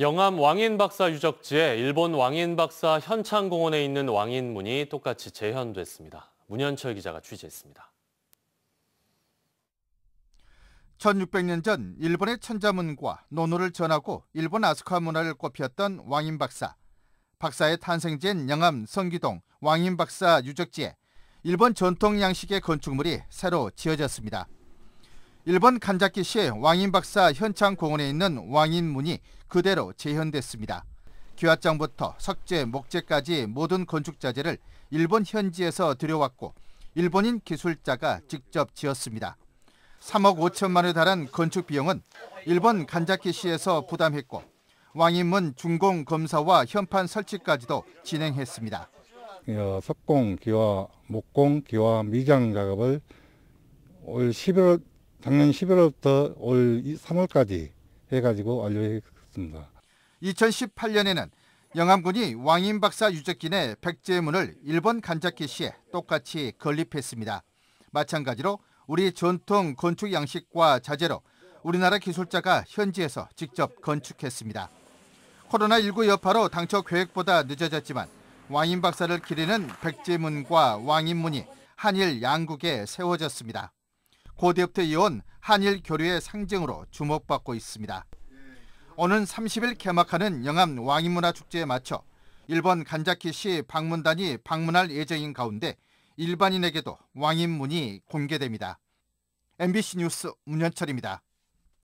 영암 왕인 박사 유적지에 일본 왕인 박사 현창공원에 있는 왕인문이 똑같이 재현됐습니다. 문현철 기자가 취재했습니다. 1600년 전 일본의 천자문과 논노를 전하고 일본 아스카 문화를 꽃피웠던 왕인 박사. 박사의 탄생지인 영암 성기동 왕인 박사 유적지에 일본 전통 양식의 건축물이 새로 지어졌습니다. 일본 간자키시 왕인 박사 현창공원에 있는 왕인문이 그대로 재현됐습니다. 기와장부터 석재, 목재까지 모든 건축 자재를 일본 현지에서 들여왔고 일본인 기술자가 직접 지었습니다. 3억 5천만 에 달한 건축 비용은 일본 간자키시에서 부담했고 왕인문 중공 검사와 현판 설치까지도 진행했습니다. 어, 석공, 기와, 목공, 기와 미장 작업을 올 11월 작년 11월부터 올 3월까지 해가지고 완료했습니다. 있습니다. 2018년에는 영암군이 왕인 박사 유적기내 백제문을 일본 간자키 시에 똑같이 건립했습니다. 마찬가지로 우리 전통 건축 양식과 자재로 우리나라 기술자가 현지에서 직접 건축했습니다. 코로나19 여파로 당초 계획보다 늦어졌지만 왕인 박사를 기리는 백제문과 왕인문이 한일 양국에 세워졌습니다. 고대부터 이어온 한일 교류의 상징으로 주목받고 있습니다. 오는 30일 개막하는 영암 왕인문화축제에 맞춰 일본 간자키 시 방문단이 방문할 예정인 가운데 일반인에게도 왕인문이 공개됩니다. MBC 뉴스 문현철입니다.